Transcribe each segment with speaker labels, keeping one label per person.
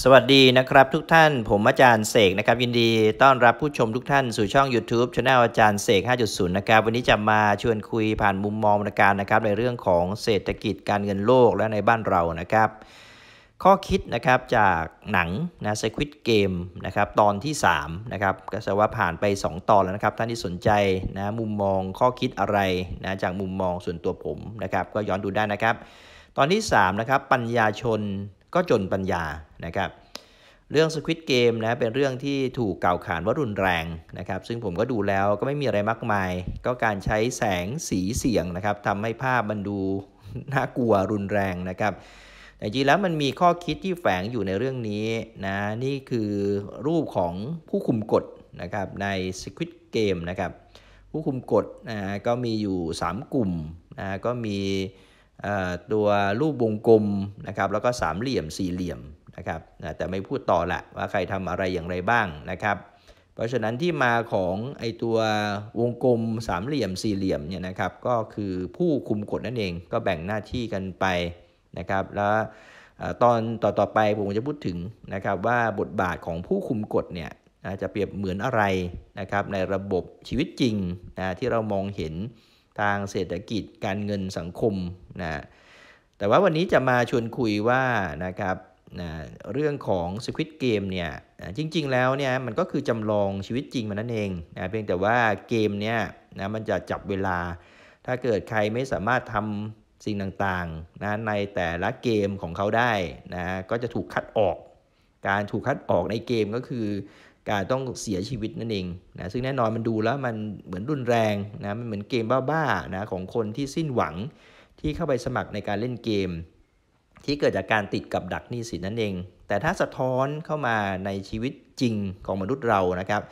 Speaker 1: สวัสดีนะครับทุกท่านผมอาจารย์เสกนะครับ ยินดีต้อนรับผู้ชมทุกท่านสู่ช่อง YouTube ช anel อาจารย์เสก 5.0 นะครับ วันนี้จะมาชวนคุยผ่านมุมมองการนะครับในเรื่องของเศรษฐกิจการเงินโลกและในบ้านเรานะครับ ข้อคิดนะครับจากหนังนะเซควิตเกมนะครับตอนที่3นะครับก็แสดว่าผ่านไป 2 ตอนแล้วนะครับท่านที่สนใจนะมุมมองข้อคิดอะไรนะจากมุมมองส่วนตัวผมนะครับก็ย้อนดูได้นะครับ ตอนที่3นะครับปัญญาชนก็จนปัญญานะครับ เรื่อง Squid g กมนะเป็นเรื่องที่ถูกกล่าวขานว่ารุนแรงนะครับซึ่งผมก็ดูแล้วก็ไม่มีอะไรมากมาย ก็การใช้แสงสีเสียงนะครับทำให้ภาพมันดูน่ากลัวรุนแรงนะครับแต่จริงแล้วมันมีข้อคิดที่แฝงอยู่ในเรื่องนี้นะนี่คือรูปของผู้คุมกฎนะครับใน Squid g กมนะครับผู้คุมกฎนะก็มีอยู่3กลุ่มนะก็มีตัวรูปวงกลมนะครับแล้วก็สามเหลี่ยมสี่เหลี่ยมนะครับแต่ไม่พูดต่อละว่าใครทำอะไรอย่างไรบ้างนะครับ เพราะฉะนั้นที่มาของไอตัววงกลมสามเหลี่ยม สี่เหลี่ยมเนี่ยนะครับก็คือผู้คุมกฎนั่นเองก็แบ่งหน้าที่กันไปนะครับแล้วตอนต่อๆไปผมจะพูดถึงนะครับว่าบทบาทของผู้คุมกฎเนี่ยจะเปรียบเหมือนอะไรนะครับในระบบชีวิตจริงนะที่เรามองเห็นทางเศรษฐกิจการเงินสังคมนะแต่ว่าวันนี้จะมาชวนคุยว่านะครับนะเรื่องของ Squid Game เนี่ยจริงๆแล้วเนี่ยมันก็คือจำลองชีวิตจริงมันนั่นเองนะเพียงแต่ว่าเกมเนี่ยนะมันจะจับเวลา ถ้าเกิดใครไม่สามารถทำสิ่งต่างๆนะในแต่ละเกมของเขาได้นะก็จะถูกคัดออก การถูกคัดออกในเกมก็คือการต้องเสียชีวิตนั่นเองนะซึ่งแน่นอนมันดูแล้วมันเหมือนรุนแรงนะมันเหมือนเกมบ้าๆนะของคนที่สิ้นหวังที่เข้าไปสมัครในการเล่นเกม ที่เกิดจากการติดกับดักนี่สินนั่นเอง แต่ถ้าสะท้อนเข้ามาในชีวิตจริงของมนุษย์เรานะครับ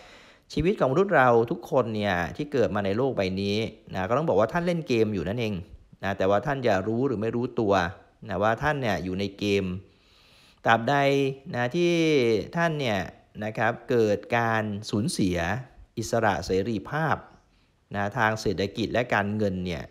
Speaker 1: ชีวิตของมนุษย์เราทุกคนเนี่ยที่เกิดมาในโลกใบนี้นะก็ต้องบอกว่าท่านเล่นเกมอยู่นั่นเองนะแต่ว่าท่านจะรู้หรือไม่รู้ตัวนะว่าท่านเนี่ยอยู่ในเกมตราบใดนะที่ท่านเนี่ยนะครับ เกิดการสูญเสียอิสระเสรีภาพนะทางเศรษฐกิจและการเงินเนี่ย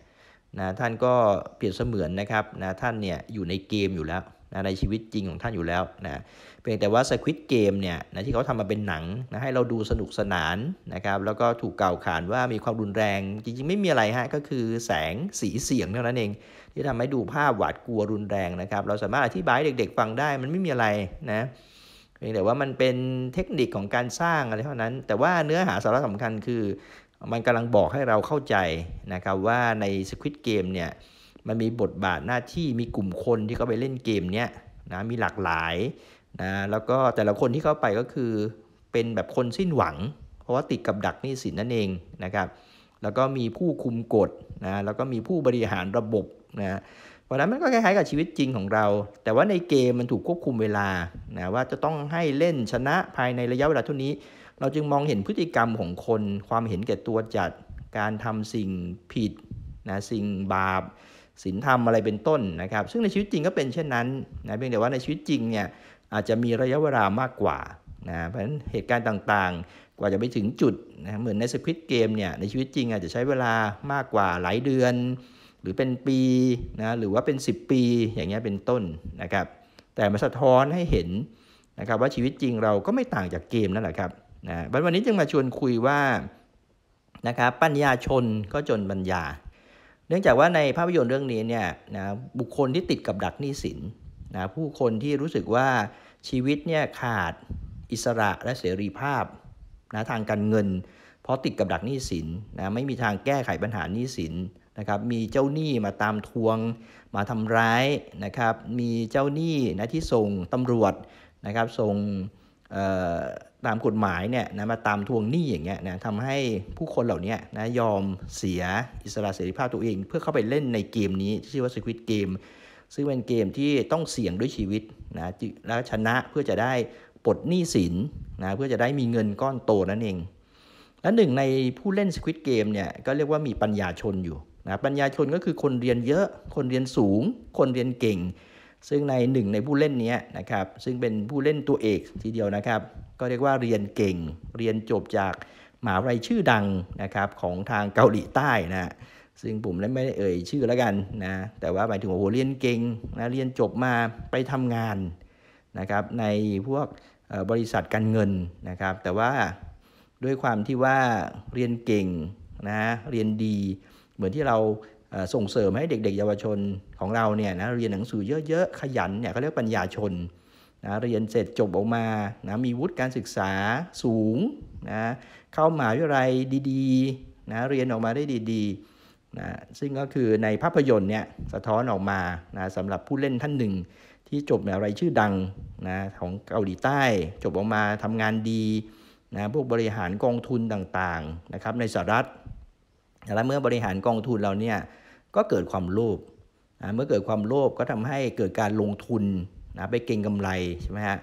Speaker 1: นะท่านก็เปรียบเสมือนนะครับนะท่านเนี่ยอยู่ในเกมอยู่แล้วนะในชีวิตจริงของท่านอยู่แล้วนะ เพียงแต่ว่าสควิตเกมเนี่ยนะที่เขาทำมาเป็นหนังนะให้เราดูสนุกสนานนะครับ แล้วก็ถูกกล่าวขานว่ามีความรุนแรง จริงๆไม่มีอะไรฮะ ก็คือแสงสีเสียงเท่านั้นเอง ที่ทำให้ดูภาพหวาดกลัวรุนแรงนะครับ เราสามารถอธิบายเด็ก ๆ ฟังได้มันไม่มีอะไรนะพียงแต่ว่ามันเป็นเทคนิคของการสร้างอะไรเท่านั้นแต่ว่าเนื้อหาสาระสำคัญคือมันกำลังบอกให้เราเข้าใจนะครับว่าใน Squid g a m เนี่ยมันมีบทบาทหน้าที่มีกลุ่มคนที่เขาไปเล่นเกมเนี้ยนะมีหลากหลายนะแล้วก็แต่ละคนที่เข้าไปก็คือ เป็นแบบคนสิ้นหวัง เพราะว่าติดกับดักนี่สินนั่นเองนะครับแล้วก็มีผู้คุมกฎนะแล้วก็มีผู้บริหารระบบนะราะนั้นมันก็คล้ายๆกับชีวิตจริงของเรา แต่ว่าในเกมมันถูกควบคุมเวลานะว่าจะต้องให้เล่นชนะภายในระยะเวลาเท่านี้ เราจึงมองเห็นพฤติกรรมของคน ความเห็นแก่ตัวจัดการทำสิ่งผิดนะ สิ่งบาปศีลธรรมอะไรเป็นต้นนะครับ ซึ่งในชีวิตจริงก็เป็นเช่นนั้นนะเพียงแต่ว่าในชีวิตจริงเนี่ยอาจจะมีระยะเวลามากกว่านะเพราะฉะนั้นเหตุการณ์ต่างๆ กว่าจะไปถึงจุดนะ เหมือนในสควิตเกมเนี่ย ในชีวิตจริงอาจจะใช้เวลามากกว่าหลายเดือนหรือเป็นปีนะหรือว่าเป็น 10 ปีอย่างเงี้ยเป็นต้น นะครับ แต่มาสะท้อนให้เห็นนะครับว่าชีวิตจริงเราก็ไม่ต่างจากเกมนั่นแหละครับนะวันนี้จึงมาชวนคุยว่านะครับปัญญาชนก็จนปัญญาเนื่องจากว่าในภาพยนตร์เรื่องนี้เนี่ยนะบุคคลที่ติดกับดักหนี้สินนะผู้คนที่รู้สึกว่าชีวิตเนี่ยขาดอิสระและเสรีภาพนะทางการเงิน เพราะติดกับดักหนี้สินนะไม่มีทางแก้ไขปัญหาหนี้สินนะครับมีเจ้าหนี้มาตามทวงมาทำร้ายนะครับมีเจ้าหนี้นะที่ส่งตำรวจนะครับส่งตามกฎหมายเนี่ยนะมาตามทวงหนี้อย่างเงี้ยนะทำให้ผู้คนเหล่านี้นะยอมเสียอิสระเสรีภาพตัวเอง เพื่อเข้าไปเล่นในเกมนี้ที่ชื่อว่าสควิตเกมซึ่งเป็นเกมที่ต้องเสี่ยงด้วยชีวิตนะแล้วชนะเพื่อจะได้ปลดหนี้สินนะเพื่อจะได้มีเงินก้อนโตนั่นเองและหนึ่งในผู้เล่นสควิตเกมเนี่ยก็เรียกว่ามีปัญญาชนอยู่นะปัญญาชนก็คือคนเรียนเยอะ คนเรียนสูง คนเรียนเก่ง ซึ่งในหนึ่งในผู้เล่นนี้นะครับ ซึ่งเป็นผู้เล่นตัวเอกทีเดียวนะครับ ก็เรียกว่าเรียนเก่ง เรียนจบจากหมหาวิทยาลัยชื่อดังนะครับของทางเกาหลีใต้นะซึ่งผมไม่ได้เอ่ยชื่อแล้วกันนะ แต่ว่าหมายถึงโอ้โหเรียนเก่งนะ เรียนจบมาไปทำงานนะครับในพวกบริษัทการเงินนะครับ แต่ว่าด้วยความที่ว่าเรียนเก่งนะ เรียนดีมือนที่เราส่งเสริมให้เด็ก ๆ เยาวชนของเราเนี่ยนะเรียนหนังสือเยอะๆขยันเนี่ยเขาเรียกปัญญาชนนะเรียนเสร็จจบออกมานะมีวุฒิการศึกษาสูงนะเข้ามหาวิทยาลัยดีๆนะเรียนออกมาได้ดีๆนะซึ่งก็คือในภาพยนตร์เนี่ยสะท้อนออกมานะสำหรับผู้เล่นท่านหนึ่งที่จบมหาวิทยาลัยชื่อดังนะของเกาหลีใต้ จบออกมาทำงานดีนะพวกบริหารกองทุนต่างๆนะครับในสหรัฐแล้วเมื่อบริหารกองทุนเราเนี่ยก็เกิดความโลภเมื่อเกิดความโลภก็ทำให้เกิดการลงทุนนะไปเก็งกำไรใช่ไหมฮะ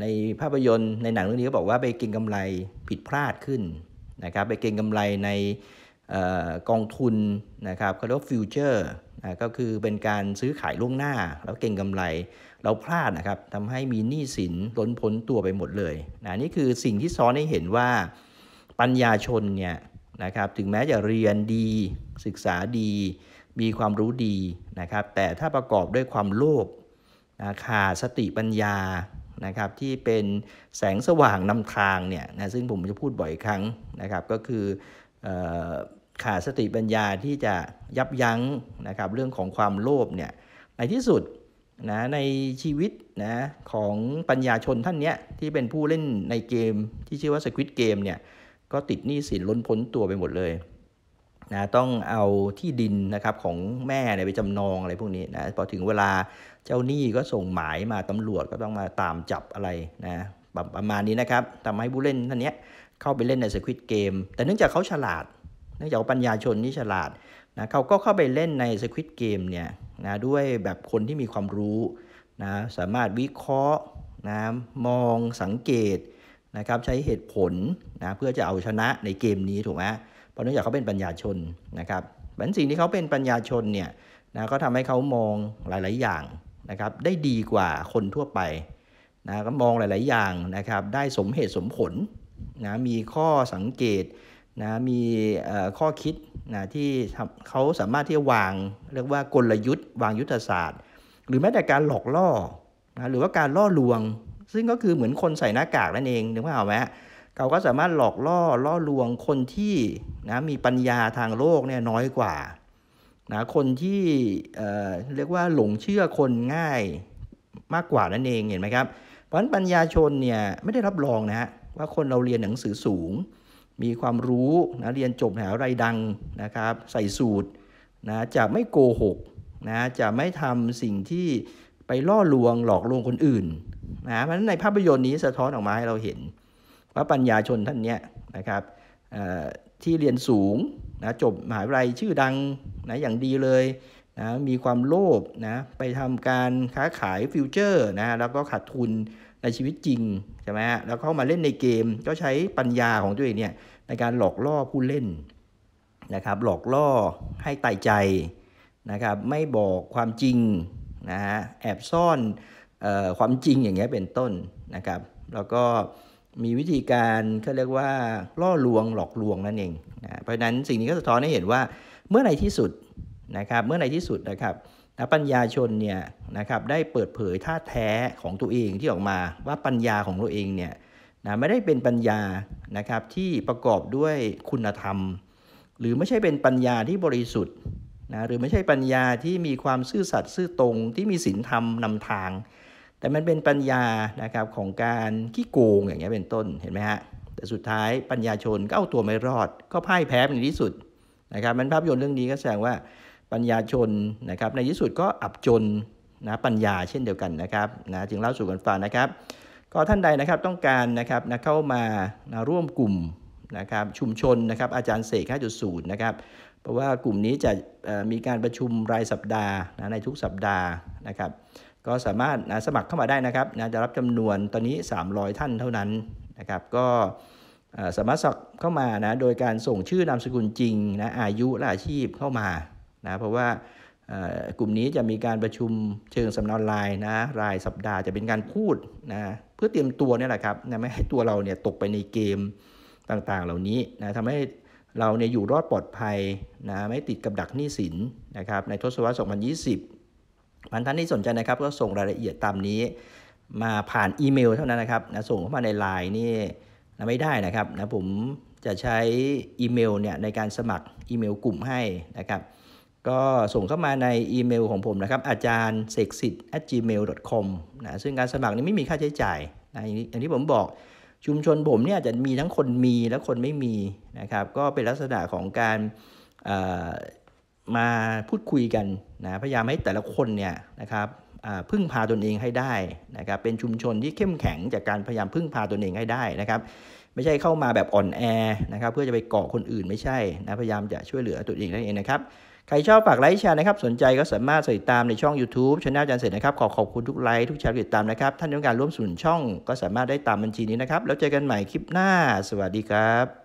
Speaker 1: ในภาพยนตร์ในหนังเรื่องนี้ก็บอกว่าไปเก็งกำไรผิดพลาดขึ้นนะครับไปเก็งกำไรในกองทุนนะครับเขาเรียกฟิวเจอร์ก็คือเป็นการซื้อขายล่วงหน้า แล้วเก็งกำไรเราพลาดนะครับทำให้มีหนี้สินล้นพ้นตัวไปหมดเลยนะนี่คือสิ่งที่ซ้อนให้เห็นว่าปัญญาชนเนี่ยนะครับถึงแม้จะเรียนดีศึกษาดีมีความรู้ดีนะครับแต่ถ้าประกอบด้วยความโลภขาดสติปัญญานะครับที่เป็นแสงสว่างนำทางเนี่ยนะซึ่งผมจะพูดบ่อยครั้งนะครับก็คือขาดสติปัญญาที่จะยับยั้งนะครับเรื่องของความโลภเนี่ยในที่สุดนะในชีวิตนะของปัญญาชนท่านเนี้ย ที่เป็นผู้เล่นในเกม ที่ชื่อว่าสควิตเกมเนี่ยก็ติดหนี้สินล้นพ้นตัวไปหมดเลยนะต้องเอาที่ดินนะครับของแม่เนี่ยไปจำนองอะไรพวกนี้นะพอถึงเวลาเจ้าหนี้ก็ส่งหมายมาตำรวจก็ต้องมาตามจับอะไรนะประมาณนี้นะครับทำให้ผู้เล่นท่านนี้เข้าไปเล่นในสควิตเกมแต่เนื่องจากเขาฉลาดเนื่องจากปัญญาชนนี่ฉลาดนะเขาก็เข้าไปเล่นในสควิตเกมเนี่ยนะด้วยแบบคนที่มีความรู้นะสามารถวิเคราะห์นะมองสังเกตนะครับใช้เหตุผลนะเพื่อจะเอาชนะในเกมนี้ถูกไหมเพราะเนื่องจากเขาเป็นปัญญาชนนะครับบันสิ่งที่เขาเป็นปัญญาชนเนี่ยนะก็ทำให้เขามองหลายๆอย่างนะครับได้ดีกว่าคนทั่วไปนะก็มองหลายๆอย่างนะครับได้สมเหตุสมผลนะมีข้อสังเกตนะมีข้อคิดนะที่เขาสามารถที่จะวางเรียกว่ากลยุทธ์วางยุทธศาสตร์ หรือแม้แต่การหลอกล่อนะหรือว่าการล่อลวงซึ่งก็คือเหมือนคนใส่หน้ากากนั่นเองถึกภาพไหมเขาก็สามารถหลอกล่อล่อลวงคนที่นะมีปัญญาทางโลกเนี่ยน้อยกว่านะคนที่เเรียกว่าหลงเชื่อคนง่ายมากกว่านั่นเองเห็นไหมครับ เพราะฉะนั้นปัญญาชนเนี่ยไม่ได้รับรองนะฮะว่าคนเราเรียนหนังสือสูง มีความรู้นะเรียนจบถวไรดังนะครับใส่สูตรนะจะไม่โกหกนะจะไม่ทำสิ่งที่ไปล่อลวงหลอกลวงคนอื่นนะเพราะฉะนั้นในภาพยนตร์นี้สะท้อนออกมาให้เราเห็น ว่าปัญญาชนท่านเนี้ยนะครับที่เรียนสูงนะจบมหาวิทยาลัยชื่อดังนะอย่างดีเลยนะมีความโลภนะไปทำการค้าขายฟิวเจอร์นะแล้วก็ขาดทุนในชีวิตจริงใช่ไหมฮะแล้วเข้ามาเล่นในเกม ก็ใช้ปัญญาของตัวเองเนี่ยในการหลอกล่อผู้เล่นนะครับหลอกล่อให้ไต่ใจนะครับไม่บอกความจริงนะฮะแอบซ่อนความจริงอย่างเงี้ยเป็นต้นนะครับ แล้วก็มีวิธีการเขาเรียกว่าล่อลวงหลอกลวงนั่นเองนะเพราะฉะนั้นสิ่งนี้ก็สะท้อนให้เห็นว่าเมื่อในที่สุดนะครับเมื่อในที่สุดนะครับปัญญาชนเนี่ยนะครับได้เปิดเผยท่าแท้ของตัวเองที่ออกมา ว่าปัญญาของตัวเองเนี่ยนะไม่ได้เป็นปัญญานะครับที่ประกอบด้วยคุณธรรม หรือไม่ใช่เป็นปัญญาที่บริสุทธิ์นะหรือไม่ใช่ปัญญาที่มีความซื่อสัตย์ซื่อตรง ที่มีศีลธรรมนำทางแต่มันเป็นปัญญา นะครับ ของการขี้โกงอย่างเงี้ยเป็นต้น เห็นไหมฮะ แต่สุดท้ายปัญญาชนก็เอาตัวไม่รอด ก็พ่ายแพ้ในที่สุดนะครับ มันภาพยนตร์เรื่องนี้ก็แสดงว่าปัญญาชนนะครับ ในที่สุดก็อับจนนะปัญญาเช่นเดียวกันนะครับ นะจึงเล่าสู่กันฟังนะครับ ก็ท่านใดนะครับต้องการนะครับนะเข้ามานะร่วมกลุ่มนะครับชุมชนนะครับอาจารย์เสก5.0นะครับ เพราะว่ากลุ่มนี้จะมีการประชุมรายสัปดาห์นะในทุกสัปดาห์นะครับก็สามารถนะสมัครเข้ามาได้นะครับนะจะรับจำนวนตอนนี้ 300 ท่านเท่านั้นนะครับ ก็สามารถสครเข้ามานะโดยการส่งชื่อนามสกุลจริงนะอายุและอาชีพเข้ามานะเพราะว่ากลุ่มนี้จะมีการประชุมเชิงสัมมนาอนไลน์นะรายสัปดาห์จะเป็นการพูดนะเพื่อเตรียมตัวนี่แหละครับนะไม่ให้ตัวเราเนี่ยตกไปในเกมต่างๆเหล่านี้นะทำให้เราเนี่ยอยู่รอดปลอดภัยนะไม่ติดกับดักหนี้สินนะครับในทศวรรษ2020พันท่านที่สนใจนะครับก็ส่งรายละเอียดตามนี้มาผ่านอีเมล เท่านั้นนะครับนะส่งเข้ามาในไลน์นี่นะไม่ได้นะครับนะผมจะใช้อีเมลเนี่ยในการสมัครอีเมลกลุ่มให้นะครับก็ส่งเข้ามาในอีเมล ของผมนะครับอาจารย์เสกสิทธิ์ gmail.com นะซึ่งการสมัครนี้ไม่มีค่าใช้จ่ายนะอย่างที่ผมบอกชุมชนผมเนี่ยจะมีทั้งคนมีและคนไม่มีนะครับก็เป็นลักษณะของการมาพูดคุยกันนะ พยายามให้แต่ละคนเนี่ยนะครับพึ่งพาตนเองให้ได้นะครับเป็นชุมชนที่เข้มแข็งจากการพยายามพึ่งพาตนเองให้ได้นะครับ ไม่ใช่เข้ามาแบบอ่อนแอนะครับเพื่อจะไปเกาะคนอื่นไม่ใช่นะพยายามจะช่วยเหลือตัวเองนั่นเองนะครับใครชอบฝากไลค์แชร์นะครับ สนใจก็สามารถติดตามในช่อง YouTube ช anel อาจารย์เสร็จนะครับขอขอบคุณทุกไลค์ทุกแชร์ติดตามนะครับ ท่านต้องการร่วมสนุนช่องก็สามารถได้ตามบัญชีนี้นะครับแล้วเจอกันใหม่คลิปหน้าสวัสดีครับ